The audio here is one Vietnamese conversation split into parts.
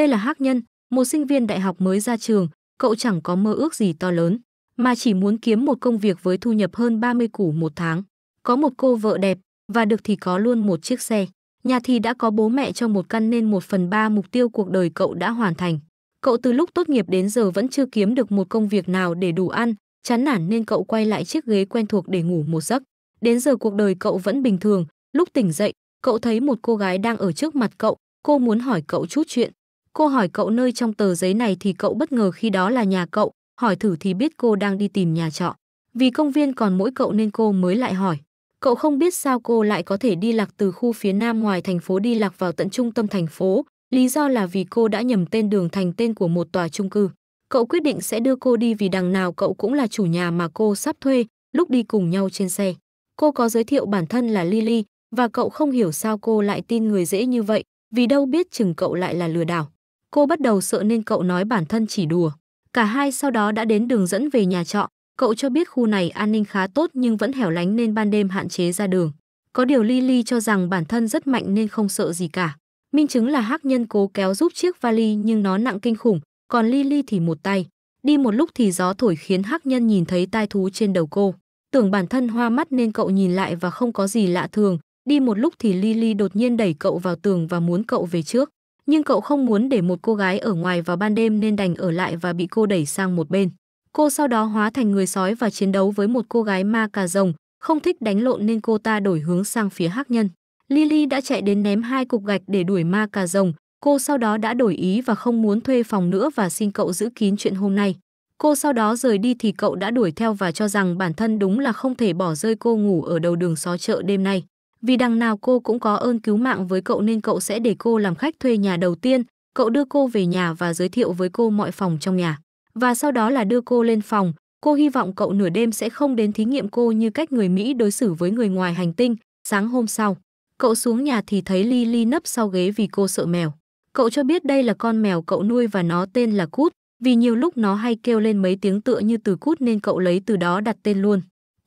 Đây là Hắc Nhân, một sinh viên đại học mới ra trường, cậu chẳng có mơ ước gì to lớn, mà chỉ muốn kiếm một công việc với thu nhập hơn 30 củ một tháng. Có một cô vợ đẹp, và được thì có luôn một chiếc xe. Nhà thì đã có bố mẹ cho một căn nên một phần ba mục tiêu cuộc đời cậu đã hoàn thành. Cậu từ lúc tốt nghiệp đến giờ vẫn chưa kiếm được một công việc nào để đủ ăn, chán nản nên cậu quay lại chiếc ghế quen thuộc để ngủ một giấc. Đến giờ cuộc đời cậu vẫn bình thường, lúc tỉnh dậy, cậu thấy một cô gái đang ở trước mặt cậu, cô muốn hỏi cậu chút chuyện, Cô hỏi cậu nơi trong tờ giấy này thì cậu bất ngờ khi đó là nhà cậu, hỏi thử thì biết cô đang đi tìm nhà trọ. Vì công viên còn mỗi cậu nên cô mới lại hỏi. Cậu không biết sao cô lại có thể đi lạc từ khu phía nam ngoài thành phố đi lạc vào tận trung tâm thành phố, lý do là vì cô đã nhầm tên đường thành tên của một tòa chung cư. Cậu quyết định sẽ đưa cô đi vì đằng nào cậu cũng là chủ nhà mà cô sắp thuê, lúc đi cùng nhau trên xe. Cô có giới thiệu bản thân là Lily và cậu không hiểu sao cô lại tin người dễ như vậy, vì đâu biết chừng cậu lại là lừa đảo. Cô bắt đầu sợ nên cậu nói bản thân chỉ đùa. Cả hai sau đó đã đến đường dẫn về nhà trọ. Cậu cho biết khu này an ninh khá tốt nhưng vẫn hẻo lánh nên ban đêm hạn chế ra đường. Có điều Lily cho rằng bản thân rất mạnh nên không sợ gì cả. Minh chứng là hắc nhân cố kéo giúp chiếc vali nhưng nó nặng kinh khủng, còn Lily thì một tay. Đi một lúc thì gió thổi khiến hắc nhân nhìn thấy tai thú trên đầu cô. Tưởng bản thân hoa mắt nên cậu nhìn lại và không có gì lạ thường. Đi một lúc thì Lily đột nhiên đẩy cậu vào tường và muốn cậu về trước nhưng cậu không muốn để một cô gái ở ngoài vào ban đêm nên đành ở lại và bị cô đẩy sang một bên. Cô sau đó hóa thành người sói và chiến đấu với một cô gái ma cà rồng, không thích đánh lộn nên cô ta đổi hướng sang phía hắc nhân. Lily đã chạy đến ném hai cục gạch để đuổi ma cà rồng, cô sau đó đã đổi ý và không muốn thuê phòng nữa và xin cậu giữ kín chuyện hôm nay. Cô sau đó rời đi thì cậu đã đuổi theo và cho rằng bản thân đúng là không thể bỏ rơi cô ngủ ở đầu đường xó chợ đêm nay. Vì đằng nào cô cũng có ơn cứu mạng với cậu nên cậu sẽ để cô làm khách thuê nhà đầu tiên, cậu đưa cô về nhà và giới thiệu với cô mọi phòng trong nhà. Và sau đó là đưa cô lên phòng, cô hy vọng cậu nửa đêm sẽ không đến thí nghiệm cô như cách người Mỹ đối xử với người ngoài hành tinh. Sáng hôm sau, cậu xuống nhà thì thấy Lily nấp sau ghế vì cô sợ mèo. Cậu cho biết đây là con mèo cậu nuôi và nó tên là Cút, vì nhiều lúc nó hay kêu lên mấy tiếng tựa như từ Cút nên cậu lấy từ đó đặt tên luôn.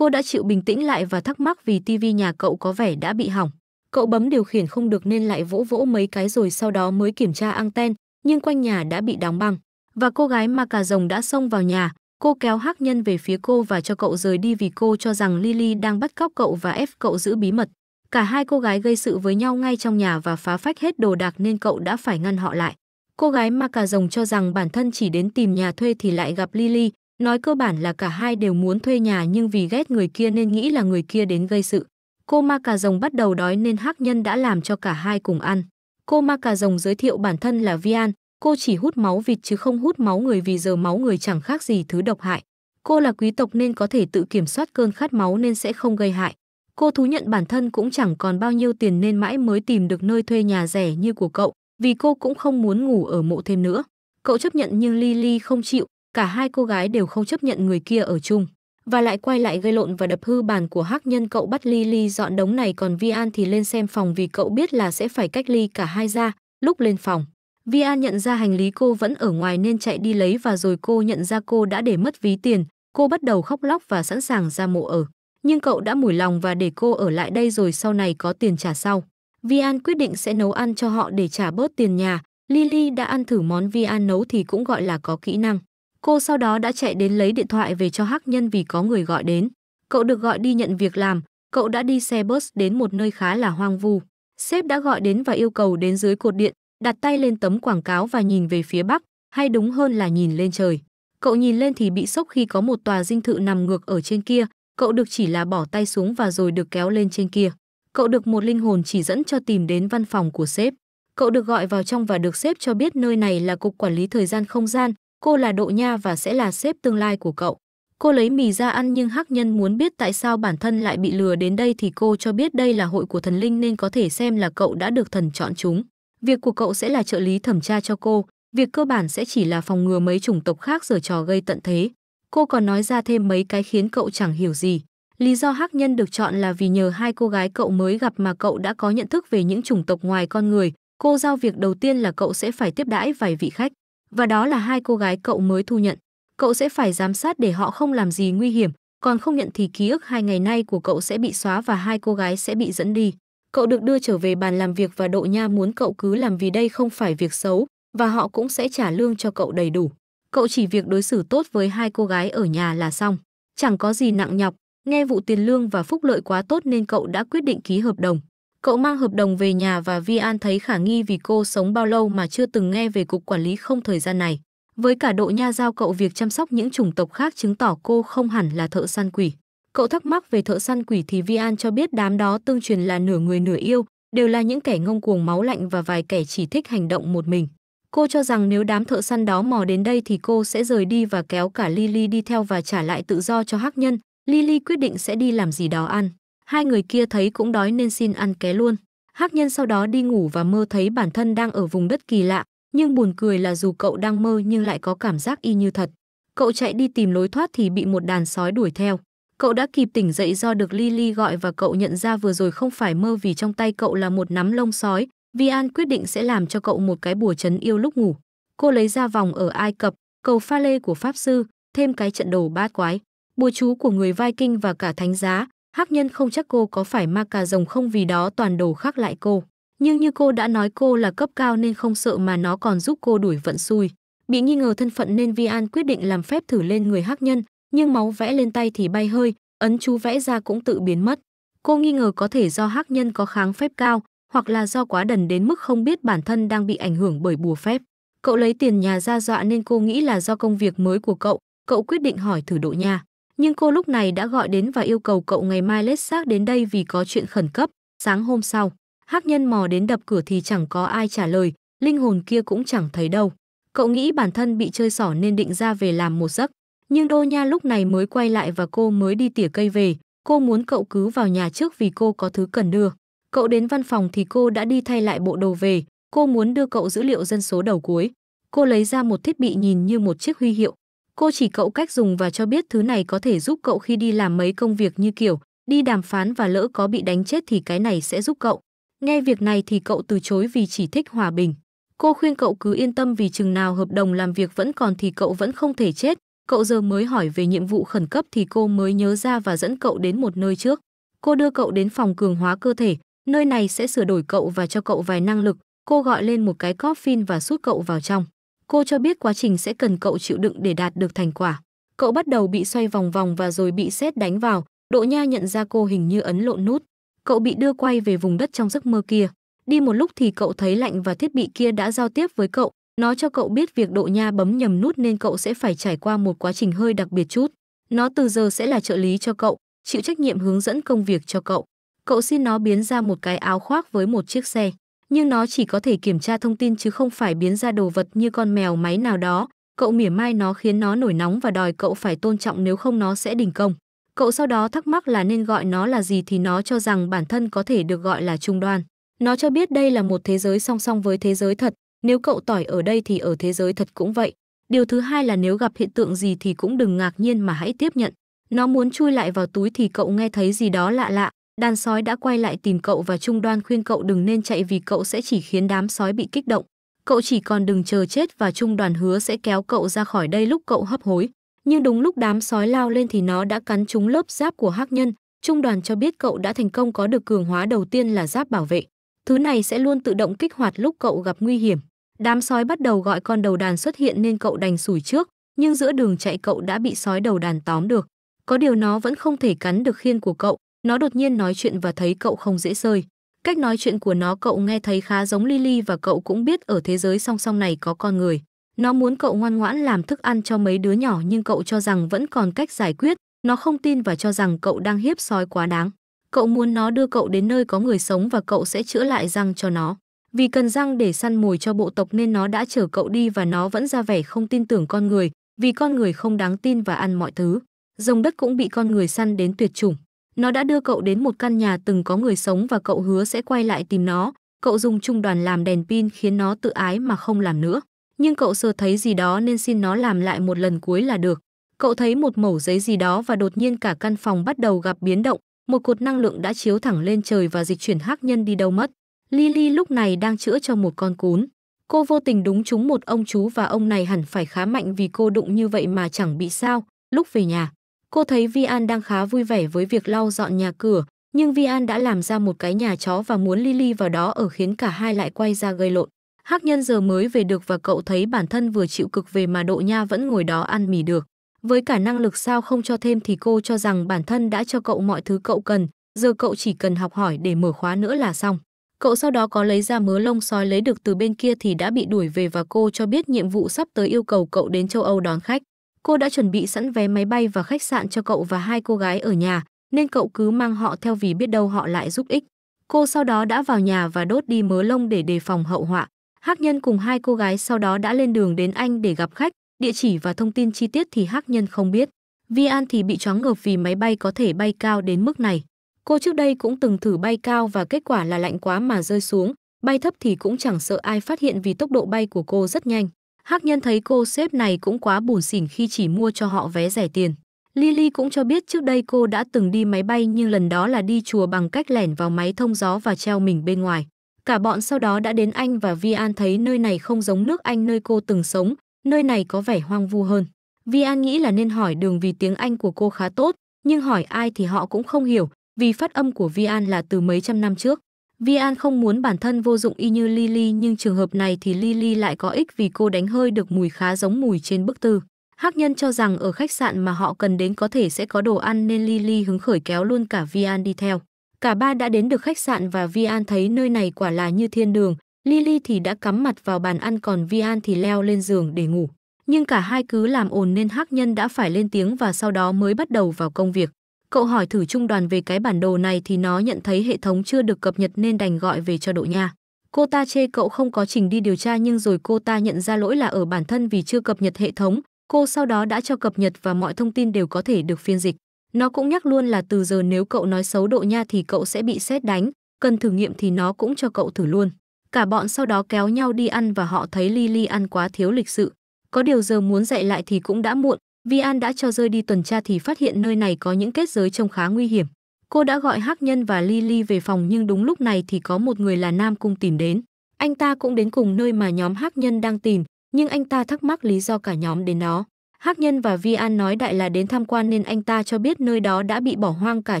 Cô đã chịu bình tĩnh lại và thắc mắc vì tivi nhà cậu có vẻ đã bị hỏng. Cậu bấm điều khiển không được nên lại vỗ vỗ mấy cái rồi sau đó mới kiểm tra anten, nhưng quanh nhà đã bị đóng băng. Và cô gái ma cà rồng đã xông vào nhà, cô kéo hắc nhân về phía cô và cho cậu rời đi vì cô cho rằng Lily đang bắt cóc cậu và ép cậu giữ bí mật. Cả hai cô gái gây sự với nhau ngay trong nhà và phá phách hết đồ đạc nên cậu đã phải ngăn họ lại. Cô gái ma cà rồng cho rằng bản thân chỉ đến tìm nhà thuê thì lại gặp Lily, Nói cơ bản là cả hai đều muốn thuê nhà nhưng vì ghét người kia nên nghĩ là người kia đến gây sự. Cô ma cà rồng bắt đầu đói nên hắc nhân đã làm cho cả hai cùng ăn. Cô ma cà rồng giới thiệu bản thân là Vian, cô chỉ hút máu vịt chứ không hút máu người vì giờ máu người chẳng khác gì thứ độc hại. Cô là quý tộc nên có thể tự kiểm soát cơn khát máu nên sẽ không gây hại. Cô thú nhận bản thân cũng chẳng còn bao nhiêu tiền nên mãi mới tìm được nơi thuê nhà rẻ như của cậu, vì cô cũng không muốn ngủ ở mộ thêm nữa. Cậu chấp nhận nhưng Lily không chịu, cả hai cô gái đều không chấp nhận người kia ở chung và lại quay lại gây lộn và đập hư bàn của hắc nhân cậu bắt Lily dọn đống này còn Vi An thì lên xem phòng vì cậu biết là sẽ phải cách ly cả hai ra lúc lên phòng Vi An nhận ra hành lý cô vẫn ở ngoài nên chạy đi lấy và rồi cô nhận ra cô đã để mất ví tiền cô bắt đầu khóc lóc và sẵn sàng ra mộ ở nhưng cậu đã mùi lòng và để cô ở lại đây rồi sau này có tiền trả sau Vi An quyết định sẽ nấu ăn cho họ để trả bớt tiền nhà Lily đã ăn thử món Vi An nấu thì cũng gọi là có kỹ năng Cô sau đó đã chạy đến lấy điện thoại về cho Hắc Nhân vì có người gọi đến. Cậu được gọi đi nhận việc làm, cậu đã đi xe bus đến một nơi khá là hoang vu. Sếp đã gọi đến và yêu cầu đến dưới cột điện, đặt tay lên tấm quảng cáo và nhìn về phía bắc, hay đúng hơn là nhìn lên trời. Cậu nhìn lên thì bị sốc khi có một tòa dinh thự nằm ngược ở trên kia, cậu được chỉ là bỏ tay xuống và rồi được kéo lên trên kia. Cậu được một linh hồn chỉ dẫn cho tìm đến văn phòng của sếp. Cậu được gọi vào trong và được sếp cho biết nơi này là cục quản lý thời gian không gian, Cô là Độ Nha và sẽ là sếp tương lai của cậu. Cô lấy mì ra ăn nhưng Hắc Nhân muốn biết tại sao bản thân lại bị lừa đến đây thì cô cho biết đây là hội của thần linh nên có thể xem là cậu đã được thần chọn chúng. Việc của cậu sẽ là trợ lý thẩm tra cho cô, việc cơ bản sẽ chỉ là phòng ngừa mấy chủng tộc khác giở trò gây tận thế. Cô còn nói ra thêm mấy cái khiến cậu chẳng hiểu gì. Lý do Hắc Nhân được chọn là vì nhờ hai cô gái cậu mới gặp mà cậu đã có nhận thức về những chủng tộc ngoài con người. Cô giao việc đầu tiên là cậu sẽ phải tiếp đãi vài vị khách và đó là hai cô gái cậu mới thu nhận. Cậu sẽ phải giám sát để họ không làm gì nguy hiểm, còn không nhận thì ký ức hai ngày nay của cậu sẽ bị xóa và hai cô gái sẽ bị dẫn đi. Cậu được đưa trở về bàn làm việc và Độ Nha muốn cậu cứ làm vì đây không phải việc xấu và họ cũng sẽ trả lương cho cậu đầy đủ. Cậu chỉ việc đối xử tốt với hai cô gái ở nhà là xong, chẳng có gì nặng nhọc. Nghe vụ tiền lương và phúc lợi quá tốt nên cậu đã quyết định ký hợp đồng. Cậu mang hợp đồng về nhà và Vi An thấy khả nghi vì cô sống bao lâu mà chưa từng nghe về cục quản lý không thời gian này. Với cả độ nha giao cậu việc chăm sóc những chủng tộc khác chứng tỏ cô không hẳn là thợ săn quỷ. Cậu thắc mắc về thợ săn quỷ thì Vi An cho biết đám đó tương truyền là nửa người nửa yêu, đều là những kẻ ngông cuồng máu lạnh và vài kẻ chỉ thích hành động một mình. Cô cho rằng nếu đám thợ săn đó mò đến đây thì cô sẽ rời đi và kéo cả Lily đi theo và trả lại tự do cho hắc nhân. Lily quyết định sẽ đi làm gì đó ăn. Hai người kia thấy cũng đói nên xin ăn ké luôn. Hắc nhân sau đó đi ngủ và mơ thấy bản thân đang ở vùng đất kỳ lạ, nhưng buồn cười là dù cậu đang mơ nhưng lại có cảm giác y như thật. Cậu chạy đi tìm lối thoát thì bị một đàn sói đuổi theo. Cậu đã kịp tỉnh dậy do được Lily gọi và cậu nhận ra vừa rồi không phải mơ vì trong tay cậu là một nắm lông sói. Vi An quyết định sẽ làm cho cậu một cái bùa chấn yêu lúc ngủ. Cô lấy ra vòng ở Ai Cập, cầu pha lê của Pháp Sư, thêm cái trận đồ bát quái. Bùa chú của người Viking và cả thánh giá, Hắc nhân không chắc cô có phải ma cà rồng không vì đó toàn đồ khác lại cô. Nhưng như cô đã nói cô là cấp cao nên không sợ mà nó còn giúp cô đuổi vận xui. Bị nghi ngờ thân phận nên Vi An quyết định làm phép thử lên người hắc nhân, nhưng máu vẽ lên tay thì bay hơi, ấn chú vẽ ra cũng tự biến mất. Cô nghi ngờ có thể do hắc nhân có kháng phép cao, hoặc là do quá đần đến mức không biết bản thân đang bị ảnh hưởng bởi bùa phép. Cậu lấy tiền nhà ra dọa nên cô nghĩ là do công việc mới của cậu, cậu quyết định hỏi thử độ nha nhưng cô lúc này đã gọi đến và yêu cầu cậu ngày mai lết xác đến đây vì có chuyện khẩn cấp. Sáng hôm sau, Hắc Nhân mò đến đập cửa thì chẳng có ai trả lời, linh hồn kia cũng chẳng thấy đâu. Cậu nghĩ bản thân bị chơi xỏ nên định ra về làm một giấc, nhưng Đô Nha lúc này mới quay lại và cô mới đi tỉa cây về, cô muốn cậu cứ vào nhà trước vì cô có thứ cần đưa. Cậu đến văn phòng thì cô đã đi thay lại bộ đồ về, cô muốn đưa cậu dữ liệu dân số đầu cuối. Cô lấy ra một thiết bị nhìn như một chiếc huy hiệu, Cô chỉ cậu cách dùng và cho biết thứ này có thể giúp cậu khi đi làm mấy công việc như kiểu đi đàm phán và lỡ có bị đánh chết thì cái này sẽ giúp cậu. Nghe việc này thì cậu từ chối vì chỉ thích hòa bình. Cô khuyên cậu cứ yên tâm vì chừng nào hợp đồng làm việc vẫn còn thì cậu vẫn không thể chết. Cậu giờ mới hỏi về nhiệm vụ khẩn cấp thì cô mới nhớ ra và dẫn cậu đến một nơi trước. Cô đưa cậu đến phòng cường hóa cơ thể, nơi này sẽ sửa đổi cậu và cho cậu vài năng lực. Cô gọi lên một cái coffin và sút cậu vào trong. Cô cho biết quá trình sẽ cần cậu chịu đựng để đạt được thành quả. Cậu bắt đầu bị xoay vòng vòng và rồi bị sét đánh vào, Độ Nha nhận ra cô hình như ấn lộn nút. Cậu bị đưa quay về vùng đất trong giấc mơ kia. Đi một lúc thì cậu thấy lạnh và thiết bị kia đã giao tiếp với cậu, nó cho cậu biết việc độ Nha bấm nhầm nút nên cậu sẽ phải trải qua một quá trình hơi đặc biệt chút. Nó từ giờ sẽ là trợ lý cho cậu, chịu trách nhiệm hướng dẫn công việc cho cậu. Cậu xin nó biến ra một cái áo khoác với một chiếc xe nhưng nó chỉ có thể kiểm tra thông tin chứ không phải biến ra đồ vật như con mèo máy nào đó. Cậu mỉa mai nó khiến nó nổi nóng và đòi cậu phải tôn trọng nếu không nó sẽ đình công. Cậu sau đó thắc mắc là nên gọi nó là gì thì nó cho rằng bản thân có thể được gọi là trung đoan. Nó cho biết đây là một thế giới song song với thế giới thật, nếu cậu tỏi ở đây thì ở thế giới thật cũng vậy. Điều thứ hai là nếu gặp hiện tượng gì thì cũng đừng ngạc nhiên mà hãy tiếp nhận. Nó muốn chui lại vào túi thì cậu nghe thấy gì đó lạ lạ, đàn sói đã quay lại tìm cậu và trung đoan khuyên cậu đừng nên chạy vì cậu sẽ chỉ khiến đám sói bị kích động. Cậu chỉ còn đừng chờ chết và trung đoàn hứa sẽ kéo cậu ra khỏi đây lúc cậu hấp hối. Nhưng đúng lúc đám sói lao lên thì nó đã cắn trúng lớp giáp của hắc nhân. Trung đoàn cho biết cậu đã thành công có được cường hóa đầu tiên là giáp bảo vệ. Thứ này sẽ luôn tự động kích hoạt lúc cậu gặp nguy hiểm. Đám sói bắt đầu gọi con đầu đàn xuất hiện nên cậu đành sủi trước, nhưng giữa đường chạy cậu đã bị sói đầu đàn tóm được. Có điều nó vẫn không thể cắn được khiên của cậu, nó đột nhiên nói chuyện và thấy cậu không dễ rơi. Cách nói chuyện của nó cậu nghe thấy khá giống Lily và cậu cũng biết ở thế giới song song này có con người. Nó muốn cậu ngoan ngoãn làm thức ăn cho mấy đứa nhỏ nhưng cậu cho rằng vẫn còn cách giải quyết. Nó không tin và cho rằng cậu đang hiếp sói quá đáng. Cậu muốn nó đưa cậu đến nơi có người sống và cậu sẽ chữa lại răng cho nó. Vì cần răng để săn mồi cho bộ tộc nên nó đã chở cậu đi và nó vẫn ra vẻ không tin tưởng con người, vì con người không đáng tin và ăn mọi thứ. Rồng đất cũng bị con người săn đến tuyệt chủng. Nó đã đưa cậu đến một căn nhà từng có người sống và cậu hứa sẽ quay lại tìm nó. Cậu dùng trung đoàn làm đèn pin khiến nó tự ái mà không làm nữa. Nhưng cậu sơ thấy gì đó nên xin nó làm lại một lần cuối là được. Cậu thấy một mẩu giấy gì đó và đột nhiên cả căn phòng bắt đầu gặp biến động. Một cột năng lượng đã chiếu thẳng lên trời và dịch chuyển hắc nhân đi đâu mất. Lily lúc này đang chữa cho một con cún. Cô vô tình đúng trúng một ông chú và ông này hẳn phải khá mạnh vì cô đụng như vậy mà chẳng bị sao. Lúc về nhà, Cô thấy Vi An đang khá vui vẻ với việc lau dọn nhà cửa, nhưng Vi An đã làm ra một cái nhà chó và muốn Lily vào đó ở khiến cả hai lại quay ra gây lộn. Hắc nhân giờ mới về được và cậu thấy bản thân vừa chịu cực về mà độ nha vẫn ngồi đó ăn mì được. Với cả năng lực sao không cho thêm thì cô cho rằng bản thân đã cho cậu mọi thứ cậu cần, giờ cậu chỉ cần học hỏi để mở khóa nữa là xong. Cậu sau đó có lấy ra mớ lông sói lấy được từ bên kia thì đã bị đuổi về và cô cho biết nhiệm vụ sắp tới yêu cầu cậu đến châu Âu đón khách. Cô đã chuẩn bị sẵn vé máy bay và khách sạn cho cậu và hai cô gái ở nhà, nên cậu cứ mang họ theo vì biết đâu họ lại giúp ích. Cô sau đó đã vào nhà và đốt đi mớ lông để đề phòng hậu họa. Hắc Nhân cùng hai cô gái sau đó đã lên đường đến Anh để gặp khách, địa chỉ và thông tin chi tiết thì Hắc Nhân không biết. Vi An thì bị choáng ngợp vì máy bay có thể bay cao đến mức này. Cô trước đây cũng từng thử bay cao và kết quả là lạnh quá mà rơi xuống, bay thấp thì cũng chẳng sợ ai phát hiện vì tốc độ bay của cô rất nhanh. Hắc nhân thấy cô sếp này cũng quá buồn xỉn khi chỉ mua cho họ vé rẻ tiền. Lily cũng cho biết trước đây cô đã từng đi máy bay nhưng lần đó là đi chùa bằng cách lẻn vào máy thông gió và treo mình bên ngoài. Cả bọn sau đó đã đến Anh và Vian thấy nơi này không giống nước Anh nơi cô từng sống, nơi này có vẻ hoang vu hơn. Vian nghĩ là nên hỏi đường vì tiếng Anh của cô khá tốt, nhưng hỏi ai thì họ cũng không hiểu, vì phát âm của Vian là từ mấy trăm năm trước. Vi An không muốn bản thân vô dụng y như Lily nhưng trường hợp này thì Lily lại có ích vì cô đánh hơi được mùi khá giống mùi trên bức tư. Hắc nhân cho rằng ở khách sạn mà họ cần đến có thể sẽ có đồ ăn nên Lily hứng khởi kéo luôn cả Vi An đi theo. Cả ba đã đến được khách sạn và Vi An thấy nơi này quả là như thiên đường. Lily thì đã cắm mặt vào bàn ăn còn Vi An thì leo lên giường để ngủ. Nhưng cả hai cứ làm ồn nên Hắc nhân đã phải lên tiếng và sau đó mới bắt đầu vào công việc. Cậu hỏi thử trung đoàn về cái bản đồ này thì nó nhận thấy hệ thống chưa được cập nhật nên đành gọi về cho đội nha. Cô ta chê cậu không có trình đi điều tra nhưng rồi cô ta nhận ra lỗi là ở bản thân vì chưa cập nhật hệ thống. Cô sau đó đã cho cập nhật và mọi thông tin đều có thể được phiên dịch. Nó cũng nhắc luôn là từ giờ nếu cậu nói xấu độ nha thì cậu sẽ bị xét đánh, cần thử nghiệm thì nó cũng cho cậu thử luôn. Cả bọn sau đó kéo nhau đi ăn và họ thấy Lily ăn quá thiếu lịch sự. Có điều giờ muốn dạy lại thì cũng đã muộn, Vi An đã cho rơi đi tuần tra thì phát hiện nơi này có những kết giới trông khá nguy hiểm. Cô đã gọi Hắc Nhân và Lily về phòng nhưng đúng lúc này thì có một người là Nam Cung tìm đến. Anh ta cũng đến cùng nơi mà nhóm Hắc Nhân đang tìm, nhưng anh ta thắc mắc lý do cả nhóm đến đó. Hắc Nhân và Vi An nói đại là đến tham quan nên anh ta cho biết nơi đó đã bị bỏ hoang cả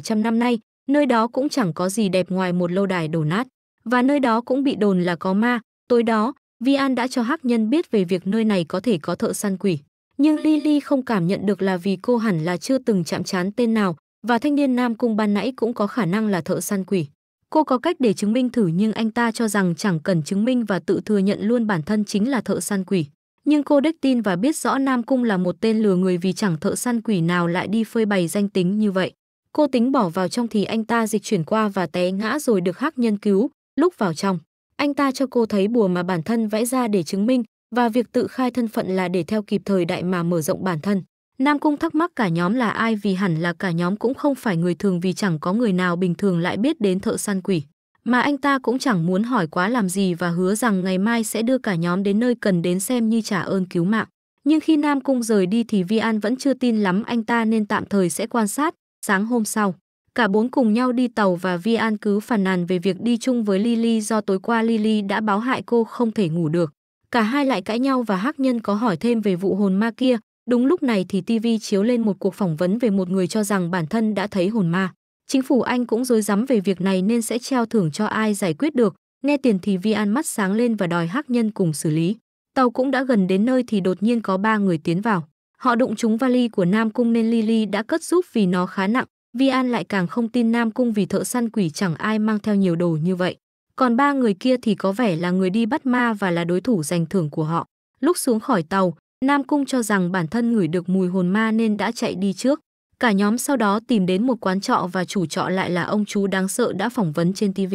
trăm năm nay, nơi đó cũng chẳng có gì đẹp ngoài một lâu đài đổ nát. Và nơi đó cũng bị đồn là có ma. Tối đó, Vi An đã cho Hắc Nhân biết về việc nơi này có thể có thợ săn quỷ nhưng Lily không cảm nhận được là vì cô hẳn là chưa từng chạm trán tên nào và thanh niên Nam Cung ban nãy cũng có khả năng là thợ săn quỷ. Cô có cách để chứng minh thử nhưng anh ta cho rằng chẳng cần chứng minh và tự thừa nhận luôn bản thân chính là thợ săn quỷ. Nhưng cô đích tin và biết rõ Nam Cung là một tên lừa người vì chẳng thợ săn quỷ nào lại đi phơi bày danh tính như vậy. Cô tính bỏ vào trong thì anh ta dịch chuyển qua và té ngã rồi được hắc nhân cứu, lúc vào trong. Anh ta cho cô thấy bùa mà bản thân vẽ ra để chứng minh và việc tự khai thân phận là để theo kịp thời đại mà mở rộng bản thân. Nam Cung thắc mắc cả nhóm là ai vì hẳn là cả nhóm cũng không phải người thường vì chẳng có người nào bình thường lại biết đến thợ săn quỷ. Mà anh ta cũng chẳng muốn hỏi quá làm gì và hứa rằng ngày mai sẽ đưa cả nhóm đến nơi cần đến xem như trả ơn cứu mạng. Nhưng khi Nam Cung rời đi thì Vi An vẫn chưa tin lắm anh ta nên tạm thời sẽ quan sát. Sáng hôm sau, cả bốn cùng nhau đi tàu và Vi An cứ phàn nàn về việc đi chung với Lily do tối qua Lily đã báo hại cô không thể ngủ được cả hai lại cãi nhau và hắc nhân có hỏi thêm về vụ hồn ma kia đúng lúc này thì tv chiếu lên một cuộc phỏng vấn về một người cho rằng bản thân đã thấy hồn ma chính phủ anh cũng rối rắm về việc này nên sẽ treo thưởng cho ai giải quyết được nghe tiền thì vi an mắt sáng lên và đòi hắc nhân cùng xử lý tàu cũng đã gần đến nơi thì đột nhiên có ba người tiến vào họ đụng trúng vali của nam cung nên lily đã cất giúp vì nó khá nặng vi an lại càng không tin nam cung vì thợ săn quỷ chẳng ai mang theo nhiều đồ như vậy còn ba người kia thì có vẻ là người đi bắt ma và là đối thủ giành thưởng của họ. Lúc xuống khỏi tàu, Nam Cung cho rằng bản thân ngửi được mùi hồn ma nên đã chạy đi trước. Cả nhóm sau đó tìm đến một quán trọ và chủ trọ lại là ông chú đáng sợ đã phỏng vấn trên TV.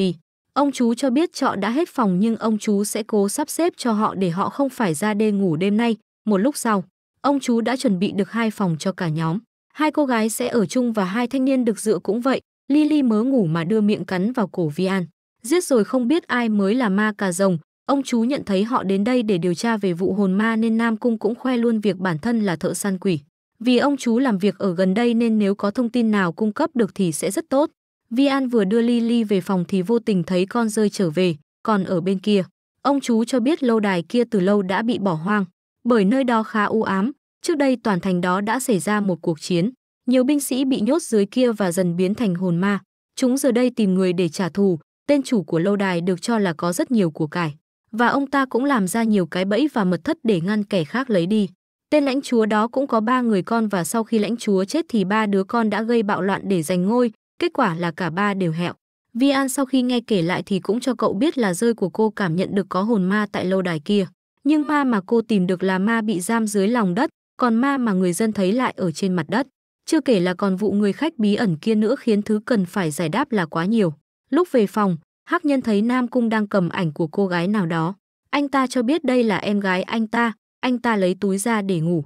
Ông chú cho biết trọ đã hết phòng nhưng ông chú sẽ cố sắp xếp cho họ để họ không phải ra đê ngủ đêm nay. Một lúc sau, ông chú đã chuẩn bị được hai phòng cho cả nhóm. Hai cô gái sẽ ở chung và hai thanh niên được dựa cũng vậy. Lily mớ ngủ mà đưa miệng cắn vào cổ Vian giết rồi không biết ai mới là ma cà rồng. Ông chú nhận thấy họ đến đây để điều tra về vụ hồn ma nên Nam Cung cũng khoe luôn việc bản thân là thợ săn quỷ. Vì ông chú làm việc ở gần đây nên nếu có thông tin nào cung cấp được thì sẽ rất tốt. Vi An vừa đưa Lily về phòng thì vô tình thấy con rơi trở về, còn ở bên kia. Ông chú cho biết lâu đài kia từ lâu đã bị bỏ hoang, bởi nơi đó khá u ám, trước đây toàn thành đó đã xảy ra một cuộc chiến. Nhiều binh sĩ bị nhốt dưới kia và dần biến thành hồn ma. Chúng giờ đây tìm người để trả thù, tên chủ của lâu đài được cho là có rất nhiều của cải và ông ta cũng làm ra nhiều cái bẫy và mật thất để ngăn kẻ khác lấy đi. Tên lãnh chúa đó cũng có ba người con và sau khi lãnh chúa chết thì ba đứa con đã gây bạo loạn để giành ngôi, kết quả là cả ba đều hẹo. Vi An sau khi nghe kể lại thì cũng cho cậu biết là rơi của cô cảm nhận được có hồn ma tại lâu đài kia. Nhưng ma mà cô tìm được là ma bị giam dưới lòng đất, còn ma mà người dân thấy lại ở trên mặt đất. Chưa kể là còn vụ người khách bí ẩn kia nữa khiến thứ cần phải giải đáp là quá nhiều. Lúc về phòng, Hắc Nhân thấy Nam Cung đang cầm ảnh của cô gái nào đó. Anh ta cho biết đây là em gái anh ta, anh ta lấy túi ra để ngủ.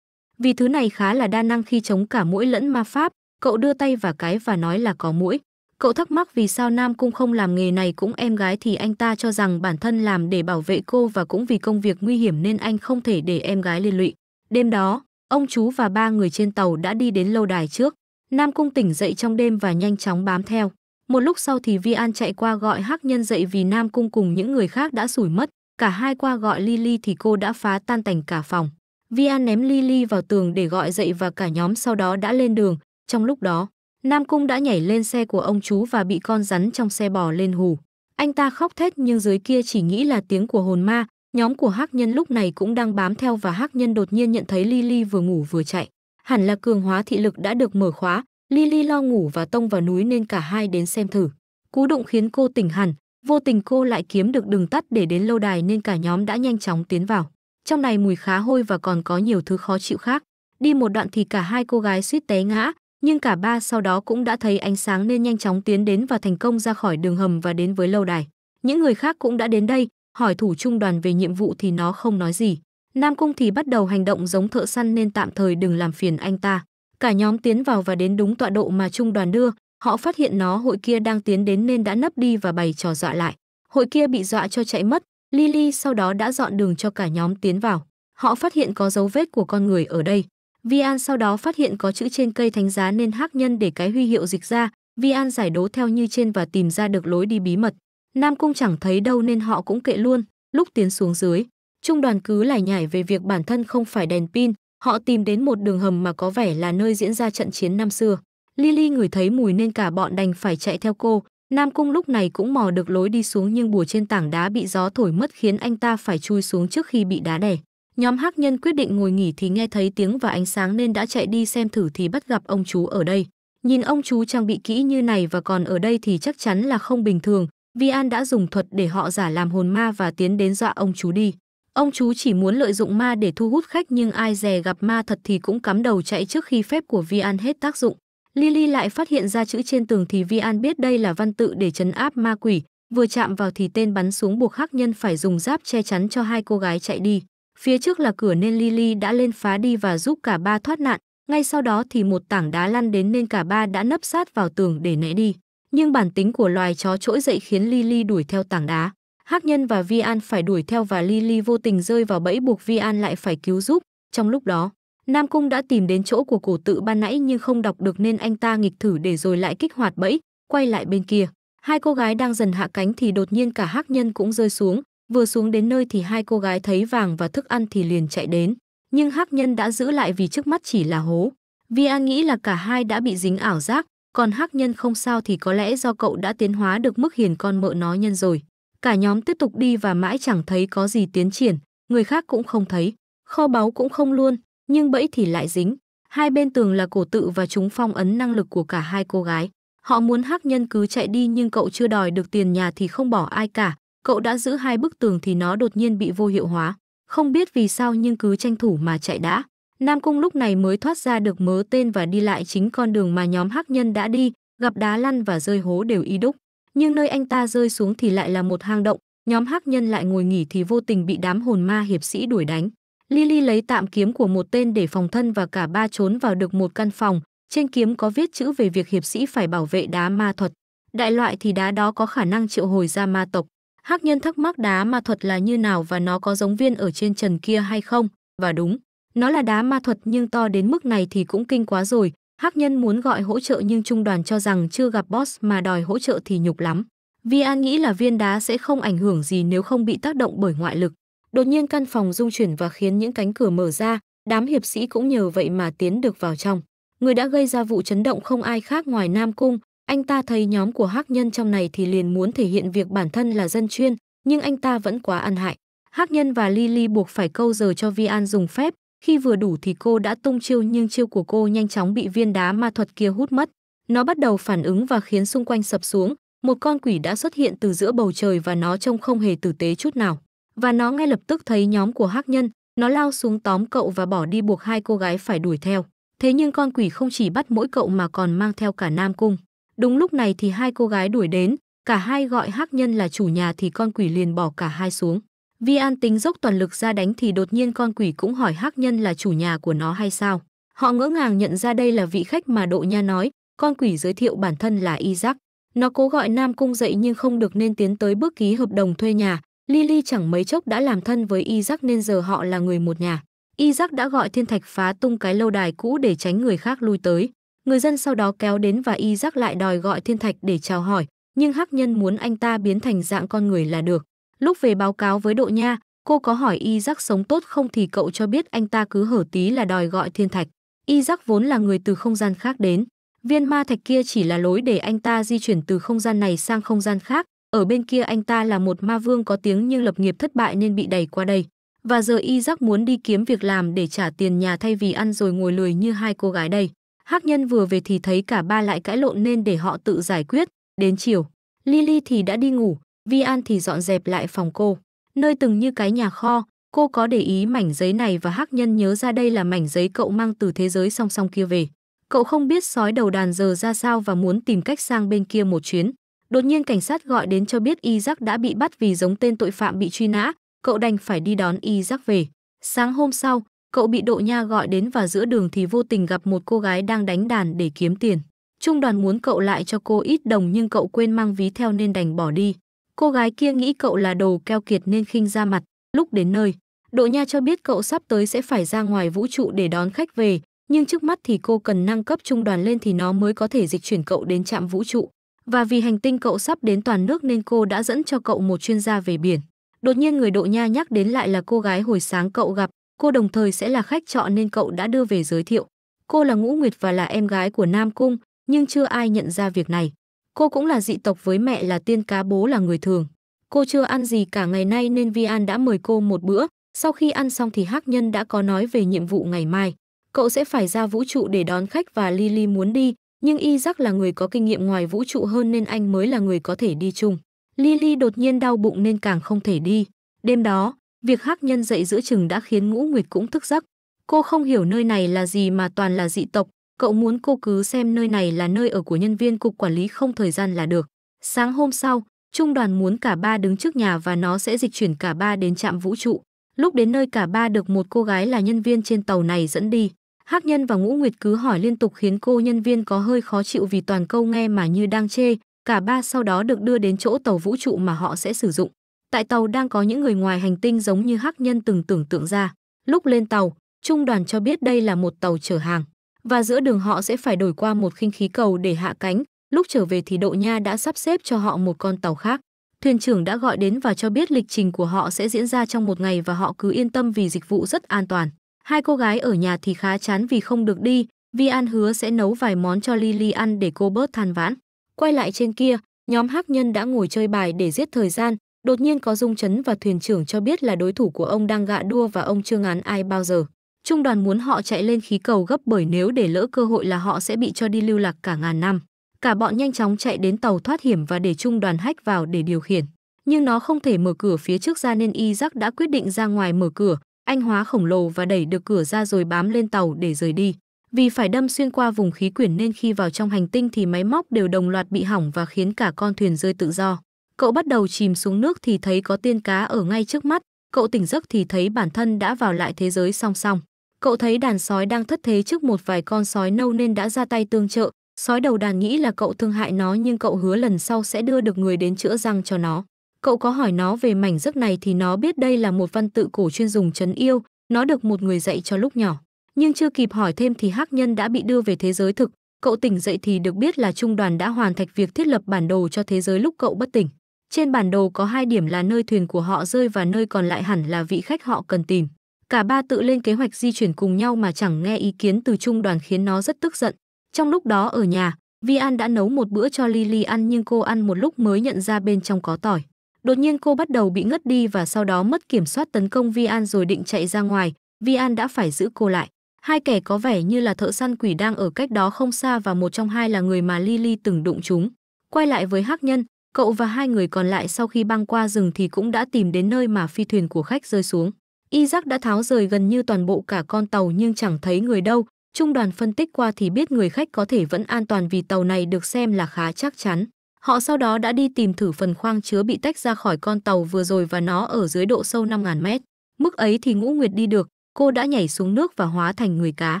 Vì thứ này khá là đa năng khi chống cả mũi lẫn ma pháp, cậu đưa tay vào cái và nói là có mũi. Cậu thắc mắc vì sao Nam Cung không làm nghề này cũng em gái thì anh ta cho rằng bản thân làm để bảo vệ cô và cũng vì công việc nguy hiểm nên anh không thể để em gái liên lụy. Đêm đó, ông chú và ba người trên tàu đã đi đến lâu đài trước. Nam Cung tỉnh dậy trong đêm và nhanh chóng bám theo. Một lúc sau thì Vi An chạy qua gọi Hắc Nhân dậy vì Nam Cung cùng những người khác đã sủi mất. Cả hai qua gọi Lily thì cô đã phá tan tành cả phòng. Vi An ném Lily vào tường để gọi dậy và cả nhóm sau đó đã lên đường. Trong lúc đó, Nam Cung đã nhảy lên xe của ông chú và bị con rắn trong xe bò lên hù. Anh ta khóc thét nhưng dưới kia chỉ nghĩ là tiếng của hồn ma. Nhóm của Hắc Nhân lúc này cũng đang bám theo và Hắc Nhân đột nhiên nhận thấy Lily vừa ngủ vừa chạy. Hẳn là cường hóa thị lực đã được mở khóa, Lily lo ngủ và tông vào núi nên cả hai đến xem thử. Cú đụng khiến cô tỉnh hẳn, vô tình cô lại kiếm được đường tắt để đến lâu đài nên cả nhóm đã nhanh chóng tiến vào. Trong này mùi khá hôi và còn có nhiều thứ khó chịu khác. Đi một đoạn thì cả hai cô gái suýt té ngã, nhưng cả ba sau đó cũng đã thấy ánh sáng nên nhanh chóng tiến đến và thành công ra khỏi đường hầm và đến với lâu đài. Những người khác cũng đã đến đây, hỏi thủ trung đoàn về nhiệm vụ thì nó không nói gì. Nam Cung thì bắt đầu hành động giống thợ săn nên tạm thời đừng làm phiền anh ta. Cả nhóm tiến vào và đến đúng tọa độ mà trung đoàn đưa, họ phát hiện nó hội kia đang tiến đến nên đã nấp đi và bày trò dọa lại. Hội kia bị dọa cho chạy mất, Lily sau đó đã dọn đường cho cả nhóm tiến vào. Họ phát hiện có dấu vết của con người ở đây. Vian sau đó phát hiện có chữ trên cây thánh giá nên hắc nhân để cái huy hiệu dịch ra. Vian giải đố theo như trên và tìm ra được lối đi bí mật. Nam Cung chẳng thấy đâu nên họ cũng kệ luôn, lúc tiến xuống dưới. Trung đoàn cứ lải nhải về việc bản thân không phải đèn pin, Họ tìm đến một đường hầm mà có vẻ là nơi diễn ra trận chiến năm xưa. Lily ngửi thấy mùi nên cả bọn đành phải chạy theo cô. Nam Cung lúc này cũng mò được lối đi xuống nhưng bùa trên tảng đá bị gió thổi mất khiến anh ta phải chui xuống trước khi bị đá đè. Nhóm hắc nhân quyết định ngồi nghỉ thì nghe thấy tiếng và ánh sáng nên đã chạy đi xem thử thì bắt gặp ông chú ở đây. Nhìn ông chú trang bị kỹ như này và còn ở đây thì chắc chắn là không bình thường. Vi An đã dùng thuật để họ giả làm hồn ma và tiến đến dọa ông chú đi. Ông chú chỉ muốn lợi dụng ma để thu hút khách nhưng ai dè gặp ma thật thì cũng cắm đầu chạy trước khi phép của Vi An hết tác dụng. Lily lại phát hiện ra chữ trên tường thì Vi An biết đây là văn tự để chấn áp ma quỷ. Vừa chạm vào thì tên bắn xuống buộc hắc nhân phải dùng giáp che chắn cho hai cô gái chạy đi. Phía trước là cửa nên Lily đã lên phá đi và giúp cả ba thoát nạn. Ngay sau đó thì một tảng đá lăn đến nên cả ba đã nấp sát vào tường để né đi. Nhưng bản tính của loài chó trỗi dậy khiến Lily đuổi theo tảng đá. Hắc Nhân và Vi An phải đuổi theo và Lily vô tình rơi vào bẫy buộc Vi An lại phải cứu giúp. Trong lúc đó, Nam Cung đã tìm đến chỗ của cổ tự ban nãy nhưng không đọc được nên anh ta nghịch thử để rồi lại kích hoạt bẫy, quay lại bên kia. Hai cô gái đang dần hạ cánh thì đột nhiên cả Hắc Nhân cũng rơi xuống. Vừa xuống đến nơi thì hai cô gái thấy vàng và thức ăn thì liền chạy đến. Nhưng Hắc Nhân đã giữ lại vì trước mắt chỉ là hố. Vi An nghĩ là cả hai đã bị dính ảo giác, còn Hắc Nhân không sao thì có lẽ do cậu đã tiến hóa được mức hiền con mợ nó nhân rồi cả nhóm tiếp tục đi và mãi chẳng thấy có gì tiến triển người khác cũng không thấy kho báu cũng không luôn nhưng bẫy thì lại dính hai bên tường là cổ tự và chúng phong ấn năng lực của cả hai cô gái họ muốn hắc nhân cứ chạy đi nhưng cậu chưa đòi được tiền nhà thì không bỏ ai cả cậu đã giữ hai bức tường thì nó đột nhiên bị vô hiệu hóa không biết vì sao nhưng cứ tranh thủ mà chạy đã nam cung lúc này mới thoát ra được mớ tên và đi lại chính con đường mà nhóm hắc nhân đã đi gặp đá lăn và rơi hố đều y đúc nhưng nơi anh ta rơi xuống thì lại là một hang động, nhóm hắc nhân lại ngồi nghỉ thì vô tình bị đám hồn ma hiệp sĩ đuổi đánh. Lily lấy tạm kiếm của một tên để phòng thân và cả ba trốn vào được một căn phòng, trên kiếm có viết chữ về việc hiệp sĩ phải bảo vệ đá ma thuật. Đại loại thì đá đó có khả năng triệu hồi ra ma tộc. Hắc nhân thắc mắc đá ma thuật là như nào và nó có giống viên ở trên trần kia hay không? Và đúng, nó là đá ma thuật nhưng to đến mức này thì cũng kinh quá rồi, Hắc nhân muốn gọi hỗ trợ nhưng trung đoàn cho rằng chưa gặp boss mà đòi hỗ trợ thì nhục lắm. Vi An nghĩ là viên đá sẽ không ảnh hưởng gì nếu không bị tác động bởi ngoại lực. Đột nhiên căn phòng rung chuyển và khiến những cánh cửa mở ra, đám hiệp sĩ cũng nhờ vậy mà tiến được vào trong. Người đã gây ra vụ chấn động không ai khác ngoài Nam Cung, anh ta thấy nhóm của hắc nhân trong này thì liền muốn thể hiện việc bản thân là dân chuyên, nhưng anh ta vẫn quá ăn hại. Hắc nhân và Lily buộc phải câu giờ cho Vi An dùng phép, khi vừa đủ thì cô đã tung chiêu nhưng chiêu của cô nhanh chóng bị viên đá ma thuật kia hút mất. Nó bắt đầu phản ứng và khiến xung quanh sập xuống. Một con quỷ đã xuất hiện từ giữa bầu trời và nó trông không hề tử tế chút nào. Và nó ngay lập tức thấy nhóm của hắc nhân, nó lao xuống tóm cậu và bỏ đi buộc hai cô gái phải đuổi theo. Thế nhưng con quỷ không chỉ bắt mỗi cậu mà còn mang theo cả Nam Cung. Đúng lúc này thì hai cô gái đuổi đến, cả hai gọi hắc nhân là chủ nhà thì con quỷ liền bỏ cả hai xuống. Vi An tính dốc toàn lực ra đánh thì đột nhiên con quỷ cũng hỏi Hắc Nhân là chủ nhà của nó hay sao. Họ ngỡ ngàng nhận ra đây là vị khách mà Độ Nha nói, con quỷ giới thiệu bản thân là Isaac. Nó cố gọi Nam Cung dậy nhưng không được nên tiến tới bước ký hợp đồng thuê nhà. Lily chẳng mấy chốc đã làm thân với Isaac nên giờ họ là người một nhà. Isaac đã gọi thiên thạch phá tung cái lâu đài cũ để tránh người khác lui tới. Người dân sau đó kéo đến và Isaac lại đòi gọi thiên thạch để chào hỏi, nhưng hắc nhân muốn anh ta biến thành dạng con người là được. Lúc về báo cáo với Độ Nha, cô có hỏi y giác sống tốt không thì cậu cho biết anh ta cứ hở tí là đòi gọi thiên thạch. Y giác vốn là người từ không gian khác đến. Viên ma thạch kia chỉ là lối để anh ta di chuyển từ không gian này sang không gian khác. Ở bên kia anh ta là một ma vương có tiếng nhưng lập nghiệp thất bại nên bị đẩy qua đây. Và giờ y giác muốn đi kiếm việc làm để trả tiền nhà thay vì ăn rồi ngồi lười như hai cô gái đây. Hắc nhân vừa về thì thấy cả ba lại cãi lộn nên để họ tự giải quyết. Đến chiều, Lily thì đã đi ngủ, Vi An thì dọn dẹp lại phòng cô. Nơi từng như cái nhà kho, cô có để ý mảnh giấy này và hắc nhân nhớ ra đây là mảnh giấy cậu mang từ thế giới song song kia về. Cậu không biết sói đầu đàn giờ ra sao và muốn tìm cách sang bên kia một chuyến. Đột nhiên cảnh sát gọi đến cho biết Isaac đã bị bắt vì giống tên tội phạm bị truy nã, cậu đành phải đi đón Isaac về. Sáng hôm sau, cậu bị Độ Nha gọi đến và giữa đường thì vô tình gặp một cô gái đang đánh đàn để kiếm tiền. Trung đoàn muốn cậu lại cho cô ít đồng nhưng cậu quên mang ví theo nên đành bỏ đi. Cô gái kia nghĩ cậu là đồ keo kiệt nên khinh ra mặt. Lúc đến nơi, Độ Nha cho biết cậu sắp tới sẽ phải ra ngoài vũ trụ để đón khách về, nhưng trước mắt thì cô cần nâng cấp trung đoàn lên thì nó mới có thể dịch chuyển cậu đến trạm vũ trụ. Và vì hành tinh cậu sắp đến toàn nước nên cô đã dẫn cho cậu một chuyên gia về biển. Đột nhiên người Độ Nha nhắc đến lại là cô gái hồi sáng cậu gặp, cô đồng thời sẽ là khách chọn nên cậu đã đưa về giới thiệu. Cô là Ngũ Nguyệt và là em gái của Nam Cung, nhưng chưa ai nhận ra việc này. Cô cũng là dị tộc với mẹ là tiên cá bố là người thường. Cô chưa ăn gì cả ngày nay nên Vi An đã mời cô một bữa. Sau khi ăn xong thì Hắc Nhân đã có nói về nhiệm vụ ngày mai. Cậu sẽ phải ra vũ trụ để đón khách và Lily muốn đi, nhưng Isaac là người có kinh nghiệm ngoài vũ trụ hơn nên anh mới là người có thể đi chung. Lily đột nhiên đau bụng nên càng không thể đi. Đêm đó, việc Hắc Nhân dậy giữa chừng đã khiến Ngũ Nguyệt cũng thức giấc. Cô không hiểu nơi này là gì mà toàn là dị tộc, Cậu muốn cô cứ xem nơi này là nơi ở của nhân viên cục quản lý không thời gian là được. Sáng hôm sau, trung đoàn muốn cả ba đứng trước nhà và nó sẽ dịch chuyển cả ba đến trạm vũ trụ. Lúc đến nơi cả ba được một cô gái là nhân viên trên tàu này dẫn đi. Hắc nhân và ngũ nguyệt cứ hỏi liên tục khiến cô nhân viên có hơi khó chịu vì toàn câu nghe mà như đang chê. Cả ba sau đó được đưa đến chỗ tàu vũ trụ mà họ sẽ sử dụng. Tại tàu đang có những người ngoài hành tinh giống như hắc nhân từng tưởng tượng ra. Lúc lên tàu, trung đoàn cho biết đây là một tàu chở hàng và giữa đường họ sẽ phải đổi qua một khinh khí cầu để hạ cánh. Lúc trở về thì Độ Nha đã sắp xếp cho họ một con tàu khác. Thuyền trưởng đã gọi đến và cho biết lịch trình của họ sẽ diễn ra trong một ngày và họ cứ yên tâm vì dịch vụ rất an toàn. Hai cô gái ở nhà thì khá chán vì không được đi, Vi An hứa sẽ nấu vài món cho Lily ăn để cô bớt than vãn. Quay lại trên kia, nhóm hắc nhân đã ngồi chơi bài để giết thời gian, đột nhiên có dung chấn và thuyền trưởng cho biết là đối thủ của ông đang gạ đua và ông chưa ngán ai bao giờ. Trung đoàn muốn họ chạy lên khí cầu gấp bởi nếu để lỡ cơ hội là họ sẽ bị cho đi lưu lạc cả ngàn năm. Cả bọn nhanh chóng chạy đến tàu thoát hiểm và để trung đoàn hách vào để điều khiển. Nhưng nó không thể mở cửa phía trước ra nên y Isaac đã quyết định ra ngoài mở cửa, anh hóa khổng lồ và đẩy được cửa ra rồi bám lên tàu để rời đi. Vì phải đâm xuyên qua vùng khí quyển nên khi vào trong hành tinh thì máy móc đều đồng loạt bị hỏng và khiến cả con thuyền rơi tự do. Cậu bắt đầu chìm xuống nước thì thấy có tiên cá ở ngay trước mắt, cậu tỉnh giấc thì thấy bản thân đã vào lại thế giới song song. Cậu thấy đàn sói đang thất thế trước một vài con sói nâu nên đã ra tay tương trợ. Sói đầu đàn nghĩ là cậu thương hại nó nhưng cậu hứa lần sau sẽ đưa được người đến chữa răng cho nó. Cậu có hỏi nó về mảnh giấc này thì nó biết đây là một văn tự cổ chuyên dùng trấn yêu, nó được một người dạy cho lúc nhỏ. Nhưng chưa kịp hỏi thêm thì hắc nhân đã bị đưa về thế giới thực. Cậu tỉnh dậy thì được biết là trung đoàn đã hoàn thành việc thiết lập bản đồ cho thế giới lúc cậu bất tỉnh. Trên bản đồ có hai điểm là nơi thuyền của họ rơi và nơi còn lại hẳn là vị khách họ cần tìm. Cả ba tự lên kế hoạch di chuyển cùng nhau mà chẳng nghe ý kiến từ trung đoàn khiến nó rất tức giận. Trong lúc đó ở nhà, Vi An đã nấu một bữa cho Lily ăn nhưng cô ăn một lúc mới nhận ra bên trong có tỏi. Đột nhiên cô bắt đầu bị ngất đi và sau đó mất kiểm soát tấn công Vi An rồi định chạy ra ngoài. Vi An đã phải giữ cô lại. Hai kẻ có vẻ như là thợ săn quỷ đang ở cách đó không xa và một trong hai là người mà Lily từng đụng chúng. Quay lại với Hắc Nhân, cậu và hai người còn lại sau khi băng qua rừng thì cũng đã tìm đến nơi mà phi thuyền của khách rơi xuống. Isaac đã tháo rời gần như toàn bộ cả con tàu nhưng chẳng thấy người đâu. Trung đoàn phân tích qua thì biết người khách có thể vẫn an toàn vì tàu này được xem là khá chắc chắn. Họ sau đó đã đi tìm thử phần khoang chứa bị tách ra khỏi con tàu vừa rồi và nó ở dưới độ sâu 5.000 mét. Mức ấy thì Ngũ Nguyệt đi được, cô đã nhảy xuống nước và hóa thành người cá.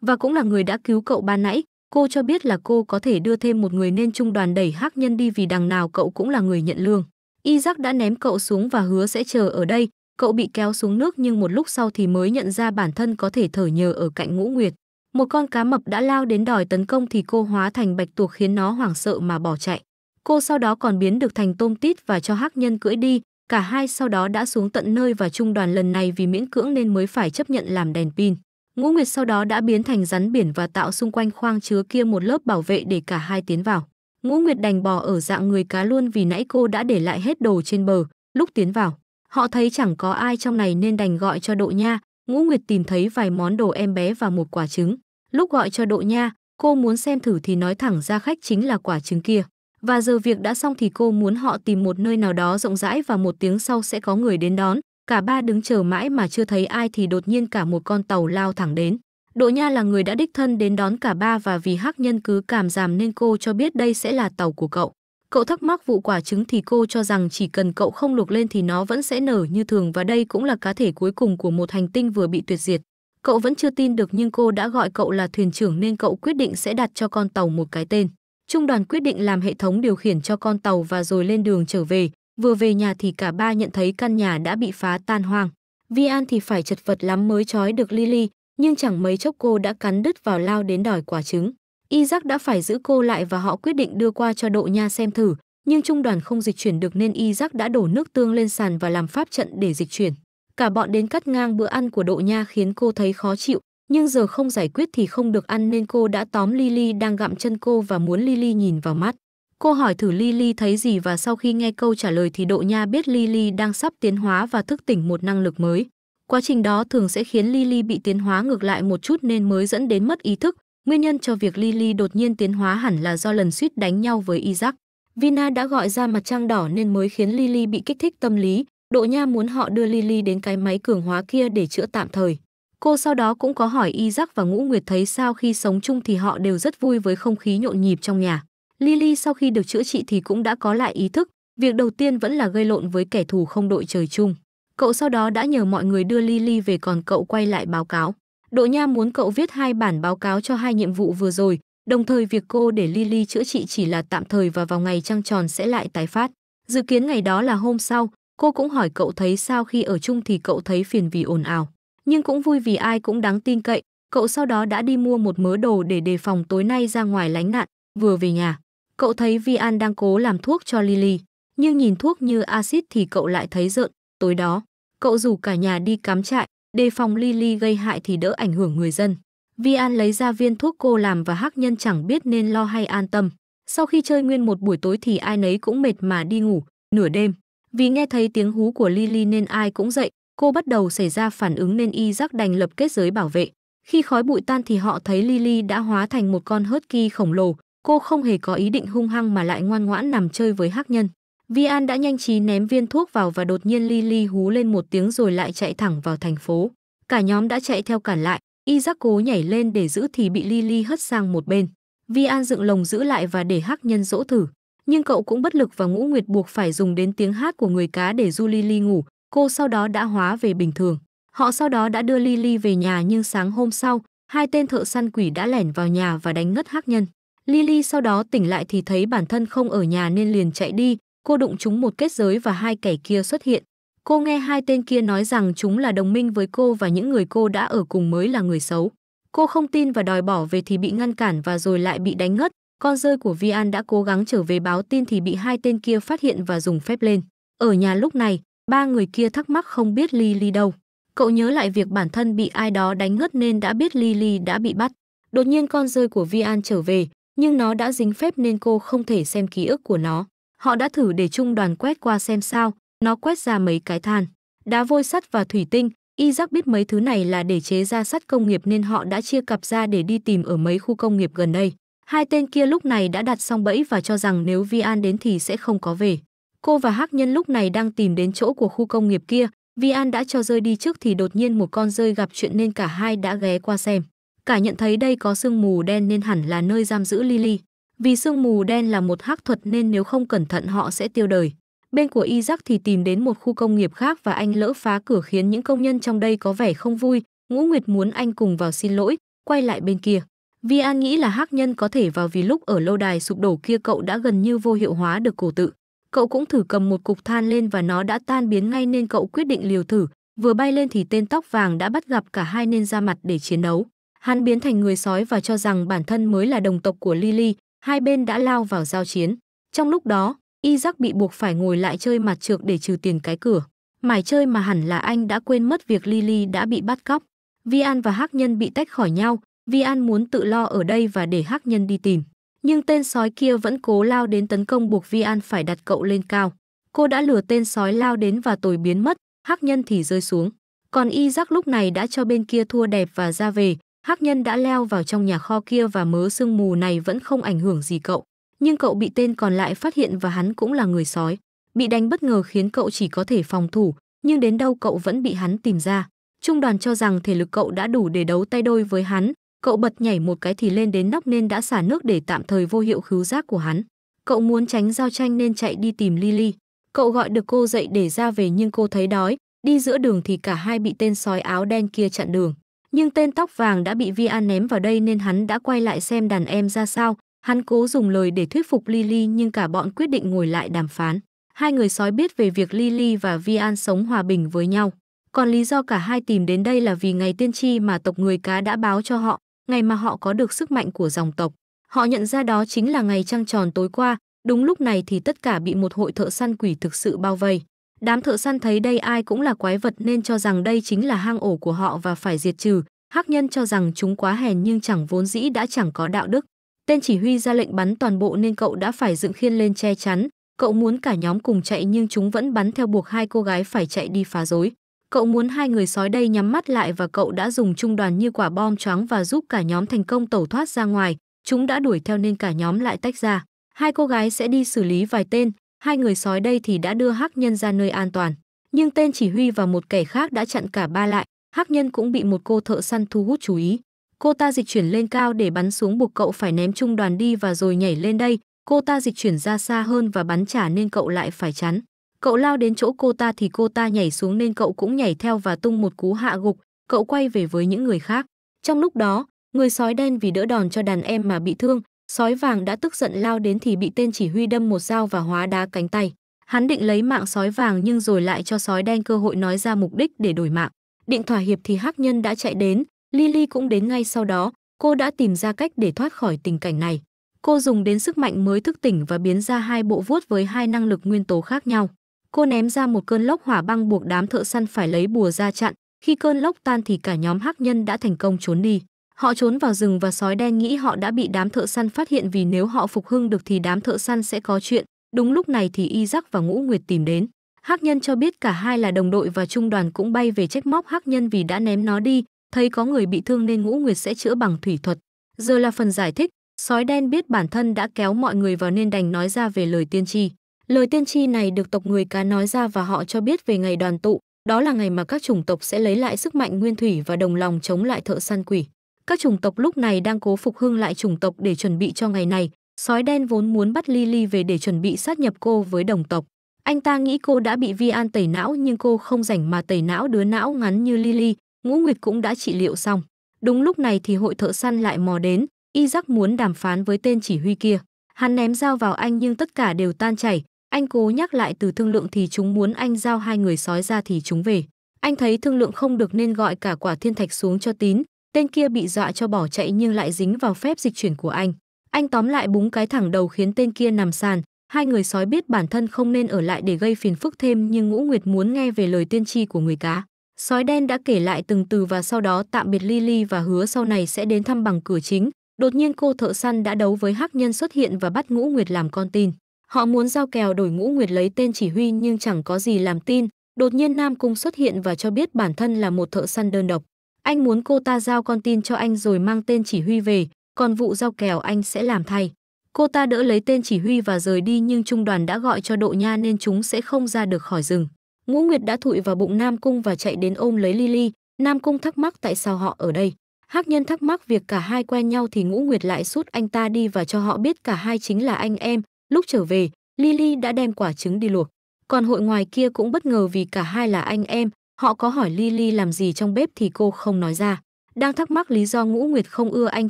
Và cũng là người đã cứu cậu ban nãy, cô cho biết là cô có thể đưa thêm một người nên trung đoàn đẩy hắc nhân đi vì đằng nào cậu cũng là người nhận lương. Isaac đã ném cậu xuống và hứa sẽ chờ ở đây, cậu bị kéo xuống nước nhưng một lúc sau thì mới nhận ra bản thân có thể thở nhờ ở cạnh ngũ nguyệt một con cá mập đã lao đến đòi tấn công thì cô hóa thành bạch tuộc khiến nó hoảng sợ mà bỏ chạy cô sau đó còn biến được thành tôm tít và cho hắc nhân cưỡi đi cả hai sau đó đã xuống tận nơi và trung đoàn lần này vì miễn cưỡng nên mới phải chấp nhận làm đèn pin ngũ nguyệt sau đó đã biến thành rắn biển và tạo xung quanh khoang chứa kia một lớp bảo vệ để cả hai tiến vào ngũ nguyệt đành bò ở dạng người cá luôn vì nãy cô đã để lại hết đồ trên bờ lúc tiến vào Họ thấy chẳng có ai trong này nên đành gọi cho Độ Nha, Ngũ Nguyệt tìm thấy vài món đồ em bé và một quả trứng. Lúc gọi cho Độ Nha, cô muốn xem thử thì nói thẳng ra khách chính là quả trứng kia. Và giờ việc đã xong thì cô muốn họ tìm một nơi nào đó rộng rãi và một tiếng sau sẽ có người đến đón. Cả ba đứng chờ mãi mà chưa thấy ai thì đột nhiên cả một con tàu lao thẳng đến. Độ Nha là người đã đích thân đến đón cả ba và vì hắc nhân cứ cảm giảm nên cô cho biết đây sẽ là tàu của cậu. Cậu thắc mắc vụ quả trứng thì cô cho rằng chỉ cần cậu không luộc lên thì nó vẫn sẽ nở như thường và đây cũng là cá thể cuối cùng của một hành tinh vừa bị tuyệt diệt. Cậu vẫn chưa tin được nhưng cô đã gọi cậu là thuyền trưởng nên cậu quyết định sẽ đặt cho con tàu một cái tên. Trung đoàn quyết định làm hệ thống điều khiển cho con tàu và rồi lên đường trở về. Vừa về nhà thì cả ba nhận thấy căn nhà đã bị phá tan hoang. Vi An thì phải chật vật lắm mới trói được Lily, nhưng chẳng mấy chốc cô đã cắn đứt vào lao đến đòi quả trứng. Isaac đã phải giữ cô lại và họ quyết định đưa qua cho Độ Nha xem thử, nhưng trung đoàn không dịch chuyển được nên Isaac đã đổ nước tương lên sàn và làm pháp trận để dịch chuyển. Cả bọn đến cắt ngang bữa ăn của Độ Nha khiến cô thấy khó chịu, nhưng giờ không giải quyết thì không được ăn nên cô đã tóm Lily đang gặm chân cô và muốn Lily nhìn vào mắt. Cô hỏi thử Lily thấy gì và sau khi nghe câu trả lời thì Độ Nha biết Lily đang sắp tiến hóa và thức tỉnh một năng lực mới. Quá trình đó thường sẽ khiến Lily bị tiến hóa ngược lại một chút nên mới dẫn đến mất ý thức, Nguyên nhân cho việc Lily đột nhiên tiến hóa hẳn là do lần suýt đánh nhau với Isaac. Vina đã gọi ra mặt trăng đỏ nên mới khiến Lily bị kích thích tâm lý. Độ Nha muốn họ đưa Lily đến cái máy cường hóa kia để chữa tạm thời. Cô sau đó cũng có hỏi Isaac và Ngũ Nguyệt thấy sao khi sống chung thì họ đều rất vui với không khí nhộn nhịp trong nhà. Lily sau khi được chữa trị thì cũng đã có lại ý thức, việc đầu tiên vẫn là gây lộn với kẻ thù không đội trời chung. Cậu sau đó đã nhờ mọi người đưa Lily về còn cậu quay lại báo cáo. Đỗ Nha muốn cậu viết hai bản báo cáo cho hai nhiệm vụ vừa rồi, đồng thời việc cô để Lily chữa trị chỉ là tạm thời và vào ngày trăng tròn sẽ lại tái phát. Dự kiến ngày đó là hôm sau, cô cũng hỏi cậu thấy sao khi ở chung thì cậu thấy phiền vì ồn ào. Nhưng cũng vui vì ai cũng đáng tin cậy, cậu sau đó đã đi mua một mớ đồ để đề phòng tối nay ra ngoài lánh nạn, vừa về nhà. Cậu thấy Vi An đang cố làm thuốc cho Lily, nhưng nhìn thuốc như axit thì cậu lại thấy rợn, tối đó. Cậu rủ cả nhà đi cắm trại, đề phòng Lily gây hại thì đỡ ảnh hưởng người dân. Vi An lấy ra viên thuốc cô làm và hắc nhân chẳng biết nên lo hay an tâm. Sau khi chơi nguyên một buổi tối thì ai nấy cũng mệt mà đi ngủ, nửa đêm. Vì nghe thấy tiếng hú của Lily nên ai cũng dậy, cô bắt đầu xảy ra phản ứng nên y giác đành lập kết giới bảo vệ. Khi khói bụi tan thì họ thấy Lily đã hóa thành một con hớt kỳ khổng lồ, cô không hề có ý định hung hăng mà lại ngoan ngoãn nằm chơi với hắc nhân. Vi An đã nhanh trí ném viên thuốc vào và đột nhiên Lily hú lên một tiếng rồi lại chạy thẳng vào thành phố. Cả nhóm đã chạy theo cản lại, Isaac cố nhảy lên để giữ thì bị Lily hất sang một bên. Vi An dựng lồng giữ lại và để hắc nhân dỗ thử. Nhưng cậu cũng bất lực và ngũ nguyệt buộc phải dùng đến tiếng hát của người cá để du Lily ngủ. Cô sau đó đã hóa về bình thường. Họ sau đó đã đưa Lily về nhà nhưng sáng hôm sau, hai tên thợ săn quỷ đã lẻn vào nhà và đánh ngất hắc nhân. Lily sau đó tỉnh lại thì thấy bản thân không ở nhà nên liền chạy đi, Cô đụng chúng một kết giới và hai kẻ kia xuất hiện. Cô nghe hai tên kia nói rằng chúng là đồng minh với cô và những người cô đã ở cùng mới là người xấu. Cô không tin và đòi bỏ về thì bị ngăn cản và rồi lại bị đánh ngất. Con rơi của Vian đã cố gắng trở về báo tin thì bị hai tên kia phát hiện và dùng phép lên. Ở nhà lúc này, ba người kia thắc mắc không biết Lily đâu. Cậu nhớ lại việc bản thân bị ai đó đánh ngất nên đã biết Lily đã bị bắt. Đột nhiên con rơi của Vian trở về, nhưng nó đã dính phép nên cô không thể xem ký ức của nó. Họ đã thử để trung đoàn quét qua xem sao, nó quét ra mấy cái than, đá vôi sắt và thủy tinh. Isaac biết mấy thứ này là để chế ra sắt công nghiệp nên họ đã chia cặp ra để đi tìm ở mấy khu công nghiệp gần đây. Hai tên kia lúc này đã đặt xong bẫy và cho rằng nếu Vian đến thì sẽ không có về. Cô và Hắc Nhân lúc này đang tìm đến chỗ của khu công nghiệp kia, Vian đã cho rơi đi trước thì đột nhiên một con rơi gặp chuyện nên cả hai đã ghé qua xem. Cả nhận thấy đây có sương mù đen nên hẳn là nơi giam giữ Lily. Vì sương mù đen là một hắc thuật nên nếu không cẩn thận họ sẽ tiêu đời. Bên của Isaac thì tìm đến một khu công nghiệp khác và anh lỡ phá cửa khiến những công nhân trong đây có vẻ không vui. Ngũ Nguyệt muốn anh cùng vào xin lỗi, quay lại bên kia. Vi An nghĩ là hắc nhân có thể vào vì lúc ở lâu đài sụp đổ kia cậu đã gần như vô hiệu hóa được cổ tự. Cậu cũng thử cầm một cục than lên và nó đã tan biến ngay nên cậu quyết định liều thử. Vừa bay lên thì tên tóc vàng đã bắt gặp cả hai nên ra mặt để chiến đấu. Hắn biến thành người sói và cho rằng bản thân mới là đồng tộc của Lily, hai bên đã lao vào giao chiến. Trong lúc đó, Isaac bị buộc phải ngồi lại chơi mặt trược để trừ tiền cái cửa. Mải chơi mà hẳn là anh đã quên mất việc Lily đã bị bắt cóc. Vi An và Hắc Nhân bị tách khỏi nhau, Vi An muốn tự lo ở đây và để Hắc Nhân đi tìm. Nhưng tên sói kia vẫn cố lao đến tấn công buộc Vi An phải đặt cậu lên cao. Cô đã lừa tên sói lao đến và tồi biến mất, Hắc Nhân thì rơi xuống. Còn Isaac lúc này đã cho bên kia thua đẹp và ra về, Hắc nhân đã leo vào trong nhà kho kia và mớ sương mù này vẫn không ảnh hưởng gì cậu. Nhưng cậu bị tên còn lại phát hiện và hắn cũng là người sói. Bị đánh bất ngờ khiến cậu chỉ có thể phòng thủ, nhưng đến đâu cậu vẫn bị hắn tìm ra. Trung đoàn cho rằng thể lực cậu đã đủ để đấu tay đôi với hắn, cậu bật nhảy một cái thì lên đến nóc nên đã xả nước để tạm thời vô hiệu khứu giác của hắn. Cậu muốn tránh giao tranh nên chạy đi tìm Lily. Cậu gọi được cô dậy để ra về nhưng cô thấy đói, đi giữa đường thì cả hai bị tên sói áo đen kia chặn đường nhưng tên tóc vàng đã bị Vi An ném vào đây nên hắn đã quay lại xem đàn em ra sao. Hắn cố dùng lời để thuyết phục Lily nhưng cả bọn quyết định ngồi lại đàm phán. Hai người sói biết về việc Lily và Vi An sống hòa bình với nhau. Còn lý do cả hai tìm đến đây là vì ngày tiên tri mà tộc người cá đã báo cho họ, ngày mà họ có được sức mạnh của dòng tộc. Họ nhận ra đó chính là ngày trăng tròn tối qua, đúng lúc này thì tất cả bị một hội thợ săn quỷ thực sự bao vây. Đám thợ săn thấy đây ai cũng là quái vật nên cho rằng đây chính là hang ổ của họ và phải diệt trừ. Hắc nhân cho rằng chúng quá hèn nhưng chẳng vốn dĩ đã chẳng có đạo đức. Tên chỉ huy ra lệnh bắn toàn bộ nên cậu đã phải dựng khiên lên che chắn. Cậu muốn cả nhóm cùng chạy nhưng chúng vẫn bắn theo buộc hai cô gái phải chạy đi phá rối. Cậu muốn hai người sói đây nhắm mắt lại và cậu đã dùng trung đoàn như quả bom choáng và giúp cả nhóm thành công tẩu thoát ra ngoài. Chúng đã đuổi theo nên cả nhóm lại tách ra. Hai cô gái sẽ đi xử lý vài tên, hai người sói đây thì đã đưa hắc nhân ra nơi an toàn nhưng tên chỉ huy và một kẻ khác đã chặn cả ba lại hắc nhân cũng bị một cô thợ săn thu hút chú ý cô ta dịch chuyển lên cao để bắn xuống buộc cậu phải ném trung đoàn đi và rồi nhảy lên đây cô ta dịch chuyển ra xa hơn và bắn trả nên cậu lại phải chắn cậu lao đến chỗ cô ta thì cô ta nhảy xuống nên cậu cũng nhảy theo và tung một cú hạ gục cậu quay về với những người khác trong lúc đó người sói đen vì đỡ đòn cho đàn em mà bị thương sói vàng đã tức giận lao đến thì bị tên chỉ huy đâm một dao và hóa đá cánh tay. Hắn định lấy mạng sói vàng nhưng rồi lại cho sói đen cơ hội nói ra mục đích để đổi mạng. Định thỏa hiệp thì hắc nhân đã chạy đến, Lily cũng đến ngay sau đó, cô đã tìm ra cách để thoát khỏi tình cảnh này. Cô dùng đến sức mạnh mới thức tỉnh và biến ra hai bộ vuốt với hai năng lực nguyên tố khác nhau. Cô ném ra một cơn lốc hỏa băng buộc đám thợ săn phải lấy bùa ra chặn. Khi cơn lốc tan thì cả nhóm hắc nhân đã thành công trốn đi. Họ trốn vào rừng và sói đen nghĩ họ đã bị đám thợ săn phát hiện vì nếu họ phục hưng được thì đám thợ săn sẽ có chuyện. Đúng lúc này thì Isaac và Ngũ Nguyệt tìm đến. Hắc Nhân cho biết cả hai là đồng đội và trung đoàn cũng bay về trách móc Hắc Nhân vì đã ném nó đi, thấy có người bị thương nên Ngũ Nguyệt sẽ chữa bằng thủy thuật. Giờ là phần giải thích, sói đen biết bản thân đã kéo mọi người vào nên đành nói ra về lời tiên tri. Lời tiên tri này được tộc người cá nói ra và họ cho biết về ngày đoàn tụ, đó là ngày mà các chủng tộc sẽ lấy lại sức mạnh nguyên thủy và đồng lòng chống lại thợ săn quỷ. Các chủng tộc lúc này đang cố phục hưng lại chủng tộc để chuẩn bị cho ngày này. Sói đen vốn muốn bắt Lily về để chuẩn bị sát nhập cô với đồng tộc. Anh ta nghĩ cô đã bị Vi An tẩy não nhưng cô không rảnh mà tẩy não đứa não ngắn như Lily, Ngũ Nguyệt cũng đã trị liệu xong. Đúng lúc này thì hội thợ săn lại mò đến, Isaac muốn đàm phán với tên chỉ huy kia. Hắn ném dao vào anh nhưng tất cả đều tan chảy, anh cố nhắc lại từ thương lượng thì chúng muốn anh giao hai người sói ra thì chúng về. Anh thấy thương lượng không được nên gọi cả quả thiên thạch xuống cho tín, Tên kia bị dọa cho bỏ chạy nhưng lại dính vào phép dịch chuyển của anh. Anh tóm lại búng cái thẳng đầu khiến tên kia nằm sàn. Hai người sói biết bản thân không nên ở lại để gây phiền phức thêm nhưng Ngũ Nguyệt muốn nghe về lời tiên tri của người cá. Sói đen đã kể lại từng từ và sau đó tạm biệt Lily và hứa sau này sẽ đến thăm bằng cửa chính. Đột nhiên cô thợ săn đã đấu với hắc nhân xuất hiện và bắt Ngũ Nguyệt làm con tin. Họ muốn giao kèo đổi Ngũ Nguyệt lấy tên chỉ huy nhưng chẳng có gì làm tin. Đột nhiên Nam Cung xuất hiện và cho biết bản thân là một thợ săn đơn độc. Anh muốn cô ta giao con tin cho anh rồi mang tên chỉ huy về, còn vụ giao kèo anh sẽ làm thay. Cô ta đỡ lấy tên chỉ huy và rời đi nhưng trung đoàn đã gọi cho độ nha nên chúng sẽ không ra được khỏi rừng. Ngũ Nguyệt đã thụi vào bụng Nam Cung và chạy đến ôm lấy Lily. Nam Cung thắc mắc tại sao họ ở đây. Hắc nhân thắc mắc việc cả hai quen nhau thì Ngũ Nguyệt lại sút anh ta đi và cho họ biết cả hai chính là anh em. Lúc trở về, Lily đã đem quả trứng đi luộc. Còn hội ngoài kia cũng bất ngờ vì cả hai là anh em, Họ có hỏi Lily làm gì trong bếp thì cô không nói ra. Đang thắc mắc lý do Ngũ Nguyệt không ưa anh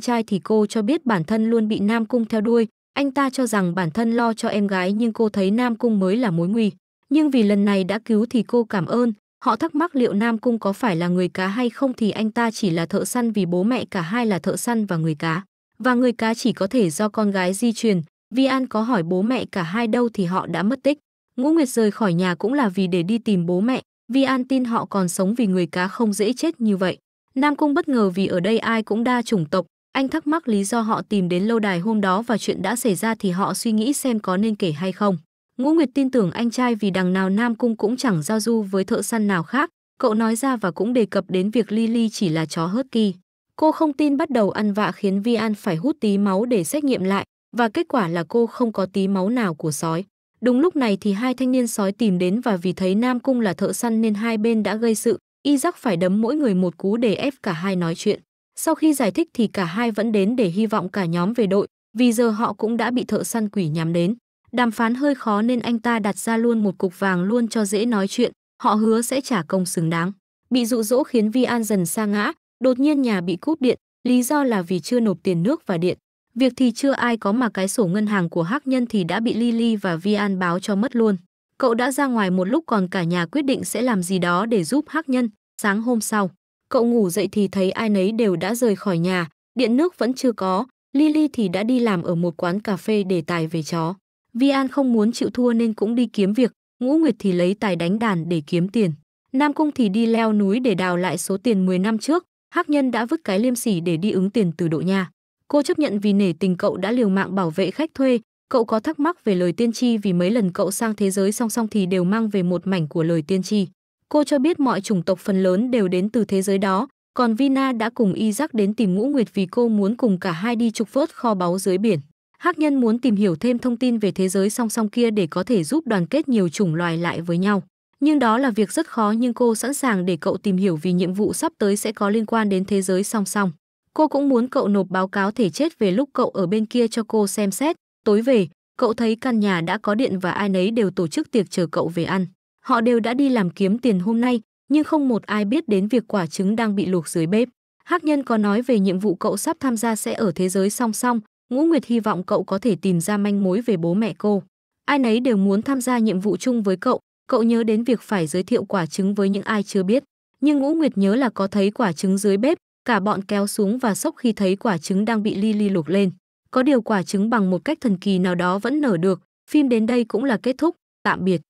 trai thì cô cho biết bản thân luôn bị Nam Cung theo đuôi. Anh ta cho rằng bản thân lo cho em gái nhưng cô thấy Nam Cung mới là mối nguy. Nhưng vì lần này đã cứu thì cô cảm ơn. Họ thắc mắc liệu Nam Cung có phải là người cá hay không thì anh ta chỉ là thợ săn vì bố mẹ cả hai là thợ săn và người cá. Và người cá chỉ có thể do con gái di truyền. Vi An có hỏi bố mẹ cả hai đâu thì họ đã mất tích. Ngũ Nguyệt rời khỏi nhà cũng là vì để đi tìm bố mẹ, Vi An tin họ còn sống vì người cá không dễ chết như vậy. Nam Cung bất ngờ vì ở đây ai cũng đa chủng tộc, anh thắc mắc lý do họ tìm đến lâu đài hôm đó và chuyện đã xảy ra thì họ suy nghĩ xem có nên kể hay không. Ngũ Nguyệt tin tưởng anh trai vì đằng nào Nam Cung cũng chẳng giao du với thợ săn nào khác, cậu nói ra và cũng đề cập đến việc Lily chỉ là chó hớt kỳ. Cô không tin bắt đầu ăn vạ khiến Vi An phải hút tí máu để xét nghiệm lại, và kết quả là cô không có tí máu nào của sói. Đúng lúc này thì hai thanh niên sói tìm đến và vì thấy Nam Cung là thợ săn nên hai bên đã gây sự, Isaac phải đấm mỗi người một cú để ép cả hai nói chuyện. Sau khi giải thích thì cả hai vẫn đến để hy vọng cả nhóm về đội, vì giờ họ cũng đã bị thợ săn quỷ nhắm đến. Đàm phán hơi khó nên anh ta đặt ra luôn một cục vàng luôn cho dễ nói chuyện, họ hứa sẽ trả công xứng đáng. Bị dụ dỗ khiến Vi An dần sa ngã, đột nhiên nhà bị cúp điện, lý do là vì chưa nộp tiền nước và điện. Việc thì chưa ai có mà cái sổ ngân hàng của Hắc Nhân thì đã bị Lily và Vian báo cho mất luôn. Cậu đã ra ngoài một lúc còn cả nhà quyết định sẽ làm gì đó để giúp Hắc Nhân. Sáng hôm sau, cậu ngủ dậy thì thấy ai nấy đều đã rời khỏi nhà, điện nước vẫn chưa có, Lily thì đã đi làm ở một quán cà phê để tài về chó. Vian không muốn chịu thua nên cũng đi kiếm việc, Ngũ Nguyệt thì lấy tài đánh đàn để kiếm tiền. Nam Cung thì đi leo núi để đào lại số tiền 10 năm trước, Hắc Nhân đã vứt cái liêm sỉ để đi ứng tiền từ độ nha. Cô chấp nhận vì nể tình cậu đã liều mạng bảo vệ khách thuê, cậu có thắc mắc về lời tiên tri vì mấy lần cậu sang thế giới song song thì đều mang về một mảnh của lời tiên tri. Cô cho biết mọi chủng tộc phần lớn đều đến từ thế giới đó, còn Vina đã cùng Isaac đến tìm Ngũ Nguyệt vì cô muốn cùng cả hai đi trục vớt kho báu dưới biển. Hắc nhân muốn tìm hiểu thêm thông tin về thế giới song song kia để có thể giúp đoàn kết nhiều chủng loài lại với nhau. Nhưng đó là việc rất khó nhưng cô sẵn sàng để cậu tìm hiểu vì nhiệm vụ sắp tới sẽ có liên quan đến thế giới song song. Cô cũng muốn cậu nộp báo cáo thể chết về lúc cậu ở bên kia cho cô xem xét. Tối về, cậu thấy căn nhà đã có điện và ai nấy đều tổ chức tiệc chờ cậu về ăn. Họ đều đã đi làm kiếm tiền hôm nay, nhưng không một ai biết đến việc quả trứng đang bị luộc dưới bếp. Hắc nhân có nói về nhiệm vụ cậu sắp tham gia sẽ ở thế giới song song, Ngũ Nguyệt hy vọng cậu có thể tìm ra manh mối về bố mẹ cô. Ai nấy đều muốn tham gia nhiệm vụ chung với cậu, cậu nhớ đến việc phải giới thiệu quả trứng với những ai chưa biết. Nhưng Ngũ Nguyệt nhớ là có thấy quả trứng dưới bếp, Cả bọn kéo xuống và sốc khi thấy quả trứng đang bị Lily luộc lên. Có điều quả trứng bằng một cách thần kỳ nào đó vẫn nở được. Phim đến đây cũng là kết thúc. Tạm biệt.